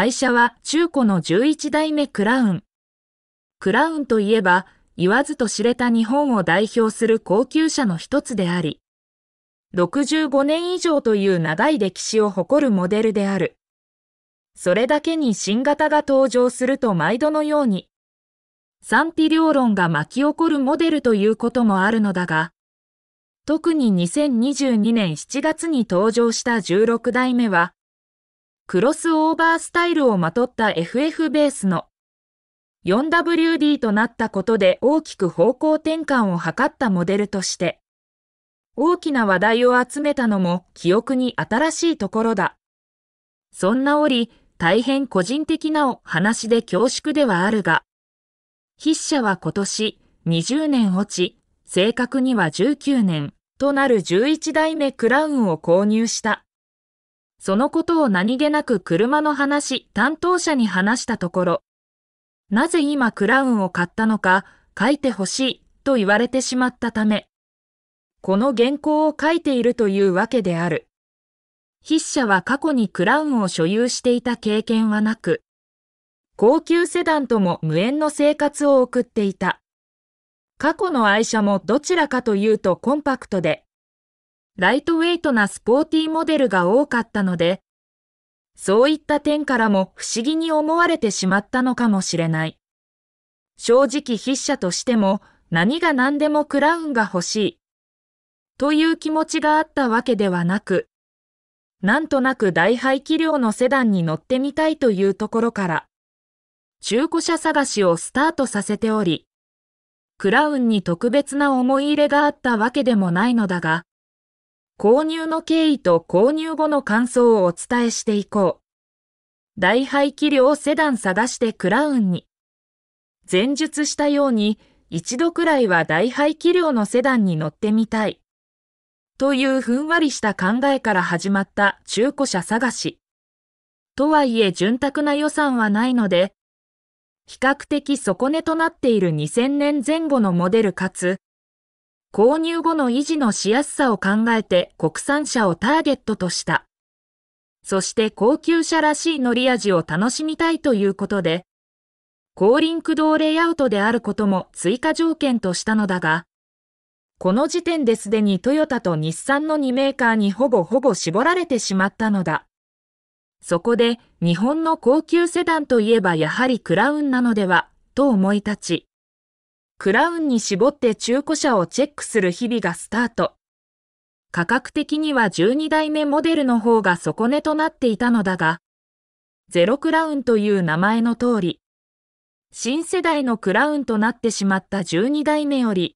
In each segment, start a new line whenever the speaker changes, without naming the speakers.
愛車は中古の11代目クラウン。クラウンといえば、言わずと知れた日本を代表する高級車の一つであり、65年以上という長い歴史を誇るモデルである。それだけに新型が登場すると毎度のように、賛否両論が巻き起こるモデルということもあるのだが、特に2022年7月に登場した16代目は、クロスオーバースタイルをまとった FF ベースの 4WD となったことで大きく方向転換を図ったモデルとして、大きな話題を集めたのも記憶に新しいところだ。そんな折、大変個人的なお話で恐縮ではあるが、筆者は今年20年落ち、正確には19年となる11代目クラウンを購入した。そのことを何気なく車の話、担当者に話したところ、なぜ今クラウンを買ったのか書いてほしいと言われてしまったため、この原稿を書いているというわけである。筆者は過去にクラウンを所有していた経験はなく、高級セダンとも無縁の生活を送っていた。過去の愛車もどちらかというとコンパクトで、ライトウェイトなスポーティーモデルが多かったので、そういった点からも不思議に思われてしまったのかもしれない。正直筆者としても何が何でもクラウンが欲しい。という気持ちがあったわけではなく、なんとなく大排気量のセダンに乗ってみたいというところから、中古車探しをスタートさせており、クラウンに特別な思い入れがあったわけでもないのだが、購入の経緯と購入後の感想をお伝えしていこう。大排気量セダン探してクラウンに。前述したように、一度くらいは大排気量のセダンに乗ってみたい。というふんわりした考えから始まった中古車探し。とはいえ潤沢な予算はないので、比較的底値となっている2000年前後のモデルかつ、購入後の維持のしやすさを考えて国産車をターゲットとした。そして高級車らしい乗り味を楽しみたいということで、後輪駆動レイアウトであることも追加条件としたのだが、この時点ですでにトヨタと日産の2メーカーにほぼほぼ絞られてしまったのだ。そこで日本の高級セダンといえばやはりクラウンなのでは、と思い立ち、クラウンに絞って中古車をチェックする日々がスタート。価格的には12代目モデルの方が底値となっていたのだが、ゼロクラウンという名前の通り、新世代のクラウンとなってしまった12代目より、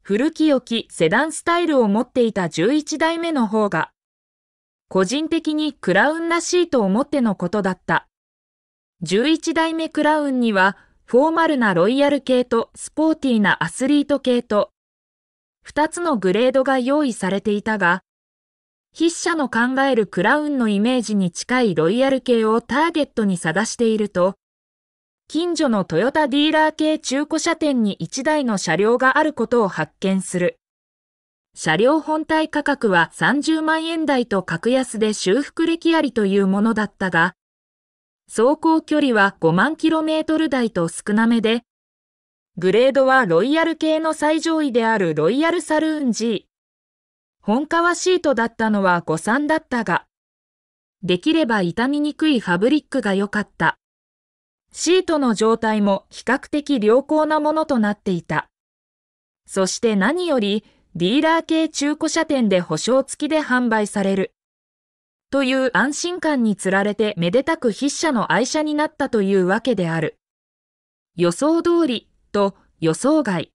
古き良きセダンスタイルを持っていた11代目の方が、個人的にクラウンらしいと思ってのことだった。11代目クラウンにはフォーマルなロイヤル系とスポーティーなアスリート系と、2つのグレードが用意されていたが、筆者の考えるクラウンのイメージに近いロイヤル系をターゲットに探していると、近所のトヨタディーラー系中古車店に1台の車両があることを発見する。車両本体価格は30万円台と格安で修復歴ありというものだったが、走行距離は5万キロメートル台と少なめで、グレードはロイヤル系の最上位であるロイヤルサルーン G。本革シートだったのは誤算だったが、できれば傷みにくいファブリックが良かった。シートの状態も比較的良好なものとなっていた。そして何より、ディーラー系中古車店で保証付きで販売される。という安心感につられてめでたく筆者の愛車になったというわけである。予想通りと予想外。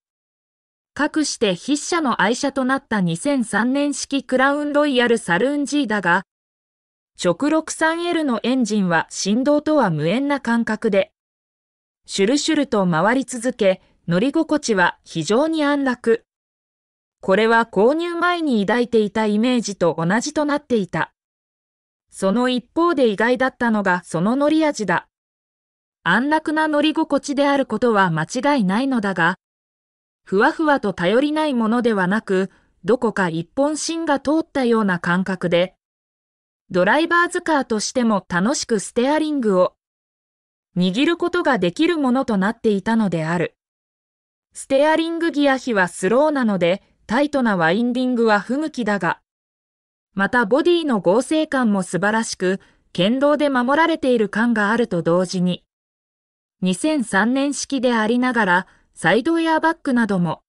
かくして筆者の愛車となった2003年式クラウンロイヤルサルーン G だが、直 63L のエンジンは振動とは無縁な感覚で、シュルシュルと回り続け、乗り心地は非常に安楽。これは購入前に抱いていたイメージと同じとなっていた。その一方で意外だったのがその乗り味だ。安楽な乗り心地であることは間違いないのだが、ふわふわと頼りないものではなく、どこか一本芯が通ったような感覚で、ドライバーズカーとしても楽しくステアリングを握ることができるものとなっていたのである。ステアリングギア比はスローなので、タイトなワインディングは不向きだが、またボディの合成感も素晴らしく、剣道で守られている感があると同時に、2003年式でありながら、サイドエアバッグなども、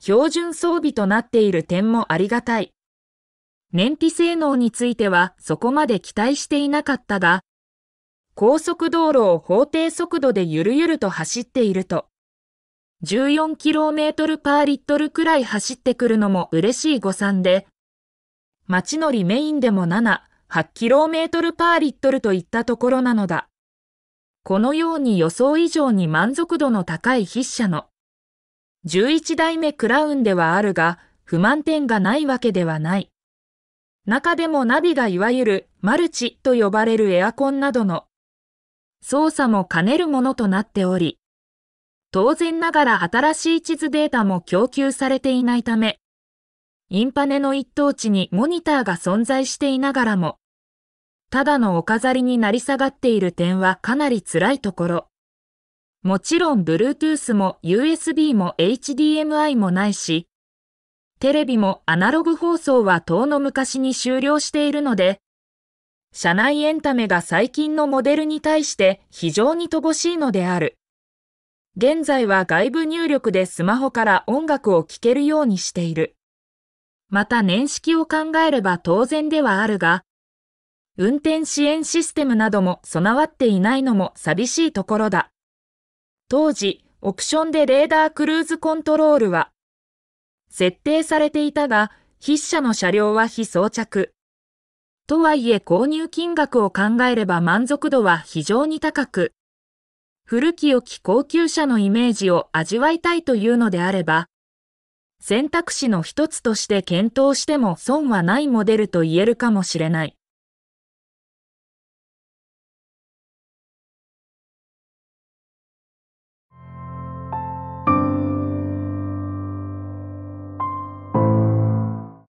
標準装備となっている点もありがたい。燃費性能についてはそこまで期待していなかったが、高速道路を法定速度でゆるゆると走っていると、14km パーリットルくらい走ってくるのも嬉しい誤算で、町乗りメインでも7、8km パーリットルといったところなのだ。このように予想以上に満足度の高い筆者の11代目クラウンではあるが不満点がないわけではない。中でもナビがいわゆるマルチと呼ばれるエアコンなどの操作も兼ねるものとなっており、当然ながら新しい地図データも供給されていないため、インパネの一等地にモニターが存在していながらも、ただのお飾りになり下がっている点はかなり辛いところ。もちろん Bluetooth も USB も HDMI もないし、テレビもアナログ放送は遠の昔に終了しているので、社内エンタメが最近のモデルに対して非常に乏しいのである。現在は外部入力でスマホから音楽を聴けるようにしている。また年式を考えれば当然ではあるが、運転支援システムなども備わっていないのも寂しいところだ。当時、オプションでレーダークルーズコントロールは、設定されていたが、筆者の車両は非装着。とはいえ購入金額を考えれば満足度は非常に高く、古き良き高級車のイメージを味わいたいというのであれば、選択肢の一つとして検討しても損はないモデルと言えるかもしれない。